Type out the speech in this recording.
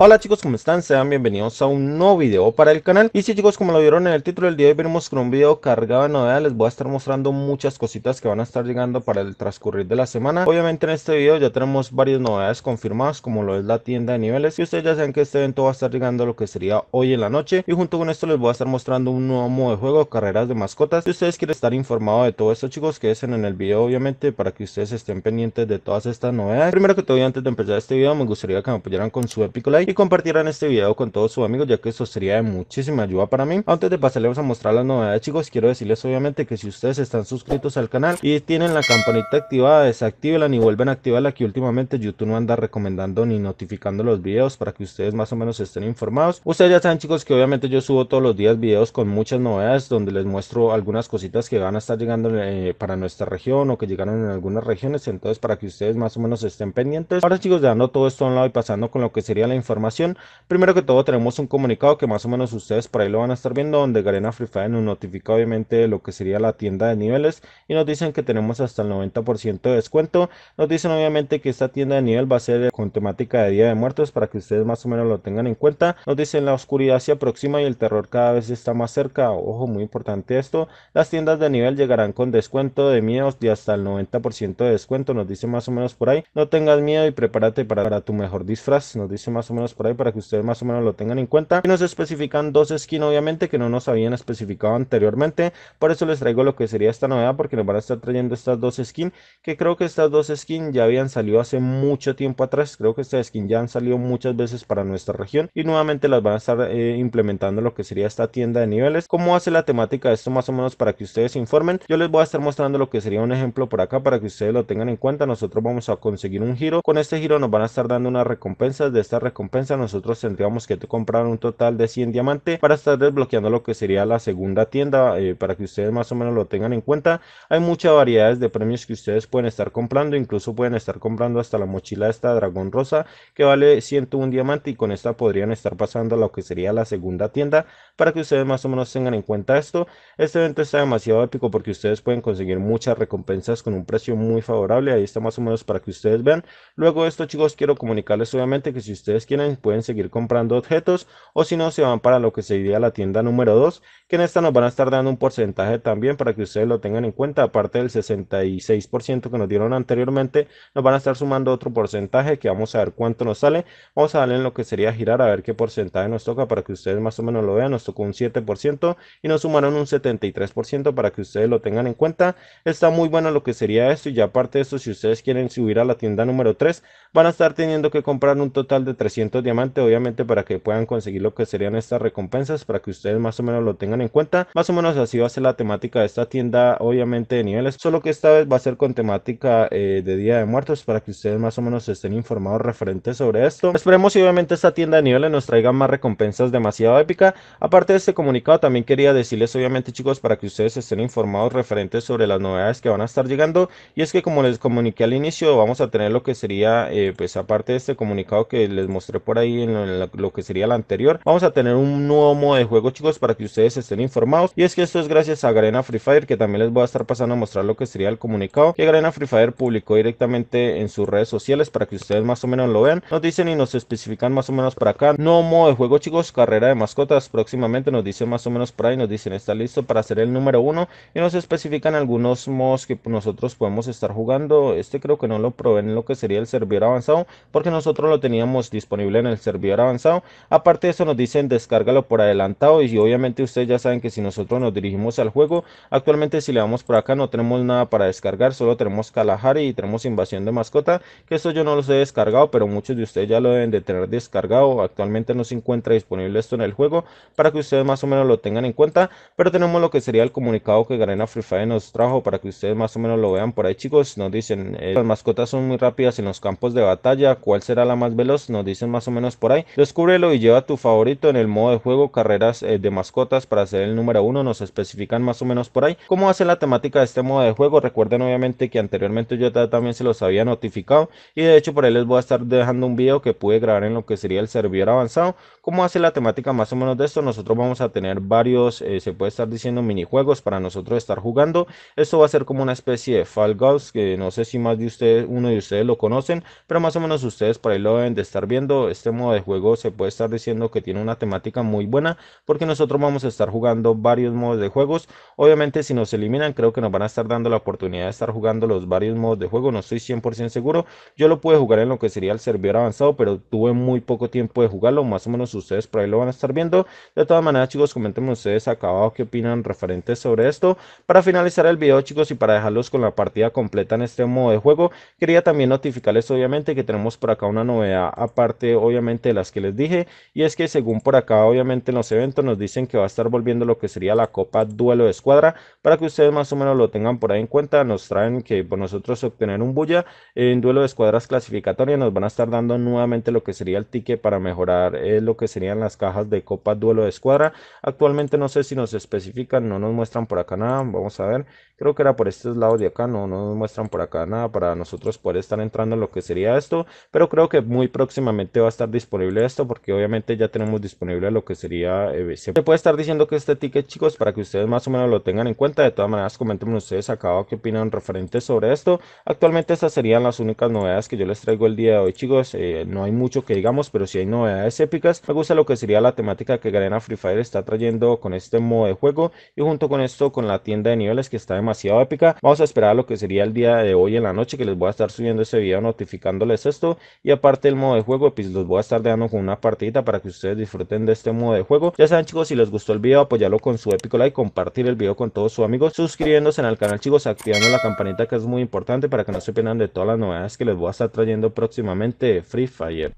Hola chicos, ¿cómo están? Sean bienvenidos a un nuevo video para el canal Y si chicos, como lo vieron en el título del día hoy venimos con un video cargado de novedades Les voy a estar mostrando muchas cositas que van a estar llegando para el transcurrir de la semana Obviamente en este video ya tenemos varias novedades confirmadas como lo es la tienda de niveles Y ustedes ya saben que este evento va a estar llegando lo que sería hoy en la noche Y junto con esto les voy a estar mostrando un nuevo modo de juego, carreras de mascotas Si ustedes quieren estar informados de todo esto chicos, que en el video obviamente para que ustedes estén pendientes de todas estas novedades Primero que todo antes de empezar este video me gustaría que me apoyaran con su épico like y compartirán este video con todos sus amigos ya que eso sería de muchísima ayuda para mí. Antes de pasarles a mostrar las novedades chicos, quiero decirles obviamente que si ustedes están suscritos al canal y tienen la campanita activada, desactivenla y vuelven a activarla que últimamente YouTube no anda recomendando ni notificando los videos para que ustedes más o menos estén informados. Ustedes ya saben chicos que obviamente yo subo todos los días videos con muchas novedades donde les muestro algunas cositas que van a estar llegando eh, para nuestra región o que llegaron en algunas regiones, entonces para que ustedes más o menos estén pendientes. Ahora chicos dejando todo esto a un lado y pasando con lo que sería la información Primero que todo tenemos un comunicado que más o menos ustedes por ahí lo van a estar viendo donde Garena Free Fire nos notifica obviamente lo que sería la tienda de niveles y nos dicen que tenemos hasta el 90% de descuento. Nos dicen obviamente que esta tienda de nivel va a ser con temática de Día de Muertos para que ustedes más o menos lo tengan en cuenta. Nos dicen la oscuridad se aproxima y el terror cada vez está más cerca. Ojo, muy importante esto. Las tiendas de nivel llegarán con descuento de miedos de hasta el 90% de descuento. Nos dice más o menos por ahí. No tengas miedo y prepárate para, para tu mejor disfraz. Nos dice más o menos por ahí para que ustedes más o menos lo tengan en cuenta. Y nos especifican dos skins, obviamente, que no nos habían especificado anteriormente. Por eso les traigo lo que sería esta novedad, porque nos van a estar trayendo estas dos skins, que creo que estas dos skins ya habían salido hace mucho tiempo atrás. Creo que estas skins ya han salido muchas veces para nuestra región y nuevamente las van a estar eh, implementando lo que sería esta tienda de niveles. ¿Cómo hace la temática esto más o menos para que ustedes informen? Yo les voy a estar mostrando lo que sería un ejemplo por acá para que ustedes lo tengan en cuenta. Nosotros vamos a conseguir un giro. Con este giro nos van a estar dando unas recompensas. De estas recompensas nosotros tendríamos que comprar un total de 100 diamantes para estar desbloqueando lo que sería la segunda tienda, eh, para que ustedes más o menos lo tengan en cuenta. Hay muchas variedades de premios que ustedes pueden estar comprando, incluso pueden estar comprando hasta la mochila esta dragón rosa que vale 101 diamante y con esta podrían estar pasando a lo que sería la segunda tienda para que ustedes más o menos tengan en cuenta esto. Este evento está demasiado épico porque ustedes pueden conseguir muchas recompensas con un precio muy favorable. Ahí está más o menos para que ustedes vean. Luego de esto chicos quiero comunicarles obviamente que si ustedes quieren pueden seguir comprando objetos o si no se van para lo que sería la tienda número 2 que en esta nos van a estar dando un porcentaje también para que ustedes lo tengan en cuenta aparte del 66% que nos dieron anteriormente nos van a estar sumando otro porcentaje que vamos a ver cuánto nos sale vamos a darle en lo que sería girar a ver qué porcentaje nos toca para que ustedes más o menos lo vean nos tocó un 7% y nos sumaron un 73% para que ustedes lo tengan en cuenta está muy bueno lo que sería esto y ya aparte de eso si ustedes quieren subir a la tienda número 3 van a estar teniendo que comprar un total de 300 diamante obviamente para que puedan conseguir lo que serían estas recompensas, para que ustedes más o menos lo tengan en cuenta. Más o menos así va a ser la temática de esta tienda, obviamente de niveles, solo que esta vez va a ser con temática eh, de Día de Muertos, para que ustedes más o menos estén informados referentes sobre esto. Esperemos y obviamente esta tienda de niveles nos traiga más recompensas demasiado épica. Aparte de este comunicado, también quería decirles obviamente chicos, para que ustedes estén informados referentes sobre las novedades que van a estar llegando. Y es que como les comuniqué al inicio, vamos a tener lo que sería, eh, pues aparte de este comunicado que les mostré por ahí en lo que sería la anterior. Vamos a tener un nuevo modo de juego, chicos, para que ustedes estén informados. Y es que esto es gracias a Garena Free Fire, que también les voy a estar pasando a mostrar lo que sería el comunicado que Garena Free Fire publicó directamente en sus redes sociales para que ustedes más o menos lo vean. Nos dicen y nos especifican más o menos para acá. Nuevo modo de juego, chicos, carrera de mascotas. Próximamente nos dicen más o menos por ahí, nos dicen está listo para ser el número uno. Y nos especifican algunos modos que nosotros podemos estar jugando. Este creo que no lo probé en lo que sería el servidor avanzado, porque nosotros lo teníamos disponible en el servidor avanzado. Aparte de eso nos dicen descárgalo por adelantado y obviamente ustedes ya saben que si nosotros nos dirigimos al juego, actualmente si le damos por acá no tenemos nada para descargar, solo tenemos Kalahari y tenemos Invasión de Mascota, que eso yo no los he descargado, pero muchos de ustedes ya lo deben de tener descargado. Actualmente no se encuentra disponible esto en el juego para que ustedes más o menos lo tengan en cuenta, pero tenemos lo que sería el comunicado que Garena Free Fire nos trajo para que ustedes más o menos lo vean por ahí chicos, nos dicen eh, las mascotas son muy rápidas en los campos de batalla, ¿cuál será la más veloz? Nos dicen más más o menos por ahí. Descúbrelo y lleva tu favorito en el modo de juego carreras eh, de mascotas para ser el número uno. Nos especifican más o menos por ahí cómo hace la temática de este modo de juego. Recuerden obviamente que anteriormente yo también se los había notificado y de hecho por ahí les voy a estar dejando un video que pude grabar en lo que sería el servidor avanzado. Como hace la temática más o menos de esto. Nosotros vamos a tener varios, eh, se puede estar diciendo minijuegos para nosotros estar jugando. Esto va a ser como una especie de Fall Guys que no sé si más de ustedes, uno de ustedes lo conocen, pero más o menos ustedes por ahí lo deben de estar viendo este modo de juego se puede estar diciendo que tiene una temática muy buena porque nosotros vamos a estar jugando varios modos de juegos. Obviamente si nos eliminan creo que nos van a estar dando la oportunidad de estar jugando los varios modos de juego. No estoy 100% seguro. Yo lo pude jugar en lo que sería el servidor avanzado, pero tuve muy poco tiempo de jugarlo. Más o menos ustedes por ahí lo van a estar viendo. De todas maneras chicos, comenten ustedes acabado qué opinan referentes sobre esto. Para finalizar el video chicos y para dejarlos con la partida completa en este modo de juego, quería también notificarles obviamente que tenemos por acá una novedad aparte obviamente de las que les dije. Y es que según por acá, obviamente en los eventos nos dicen que va a estar volviendo lo que sería la Copa Duelo de Escuadra. Para que ustedes más o menos lo tengan por ahí en cuenta, nos traen que por nosotros obtener un bulla en Duelo de Escuadras clasificatoria nos van a estar dando nuevamente lo que sería el ticket para mejorar eh, lo que serían las cajas de Copa Duelo de Escuadra. Actualmente no sé si nos especifican, no nos muestran por acá nada. Vamos a ver, creo que era por estos lados de acá, no, no nos muestran por acá nada para nosotros poder estar entrando en lo que sería esto. Pero creo que muy próximamente va a estar disponible esto porque obviamente ya tenemos disponible lo que sería eh, se puede estar diciendo que este ticket chicos para que ustedes más o menos lo tengan en cuenta de todas maneras comenten ustedes acá abajo qué opinan referentes sobre esto actualmente estas serían las únicas novedades que yo les traigo el día de hoy chicos eh, no hay mucho que digamos pero si hay novedades épicas me gusta lo que sería la temática que Garena Free Fire está trayendo con este modo de juego y junto con esto con la tienda de niveles que está demasiado épica vamos a esperar lo que sería el día de hoy en la noche que les voy a estar subiendo ese video notificándoles esto y aparte el modo de juego episodio pues, los voy a estar dejando con una partidita para que ustedes disfruten de este modo de juego. Ya saben chicos, si les gustó el video, apoyarlo con su épico like, compartir el video con todos sus amigos, suscribiéndose al canal chicos, activando la campanita que es muy importante para que no se pierdan de todas las novedades que les voy a estar trayendo próximamente de Free Fire.